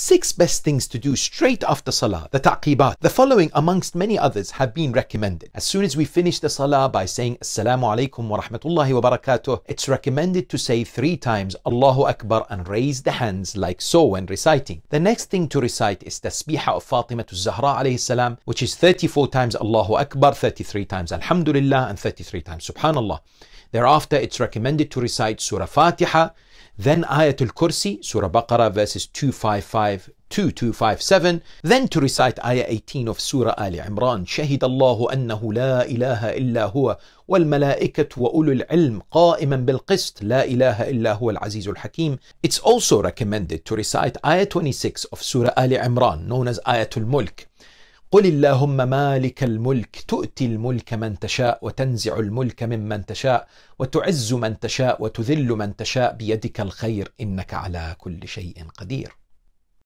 Six best things to do straight after Salah, the taqibat. The following, amongst many others, have been recommended. As soon as we finish the Salah by saying Assalamu alaykum wa rahmatullahi wa barakatuh, it's recommended to say three times Allahu Akbar and raise the hands like so when reciting. The next thing to recite is Tasbihah of Fatima to Zahra alayhi salam, which is 34 times Allahu Akbar, 33 times Alhamdulillah, and 33 times Subhanallah. Thereafter, it's recommended to recite Surah Fatiha, then Ayatul Kursi, Surah Baqarah verses 255 2257, then to recite Ayah 18 of Surah Ali Imran, شهد الله أنه لا إله إلا هو والملائكة وأولو العلم قائما بالقسط لا إله إلا هو العزيز الحكيم. It's also recommended to recite Ayah 26 of Surah Ali Imran, known as Ayatul Mulk. قل اللهم مالك الملك تؤتي الملك من تشاء وتنزع الملك ممن تشاء وتعز من تشاء وتذل من تشاء بيدك الخير انك على كل شيء قدير